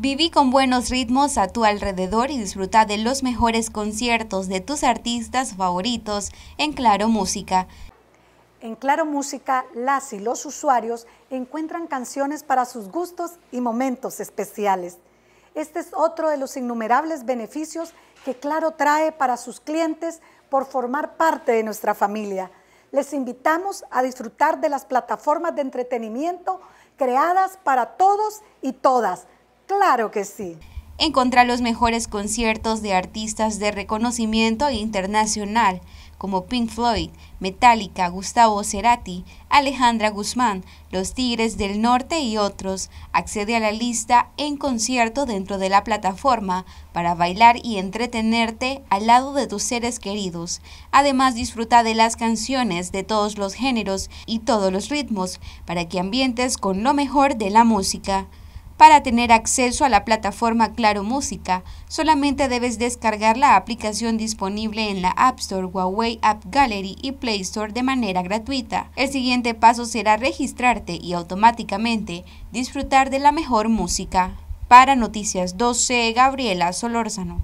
Viví con buenos ritmos a tu alrededor y disfruta de los mejores conciertos de tus artistas favoritos en Claro Música. En Claro Música, las y los usuarios encuentran canciones para sus gustos y momentos especiales. Este es otro de los innumerables beneficios que Claro trae para sus clientes por formar parte de nuestra familia. Les invitamos a disfrutar de las plataformas de entretenimiento creadas para todos y todas Claro que sí. Encontra los mejores conciertos de artistas de reconocimiento internacional como Pink Floyd, Metallica, Gustavo Cerati, Alejandra Guzmán, Los Tigres del Norte y otros. Accede a la lista en concierto dentro de la plataforma para bailar y entretenerte al lado de tus seres queridos. Además disfruta de las canciones de todos los géneros y todos los ritmos para que ambientes con lo mejor de la música. Para tener acceso a la plataforma Claro Música, solamente debes descargar la aplicación disponible en la App Store, Huawei App Gallery y Play Store de manera gratuita. El siguiente paso será registrarte y automáticamente disfrutar de la mejor música. Para Noticias 12, Gabriela Solórzano.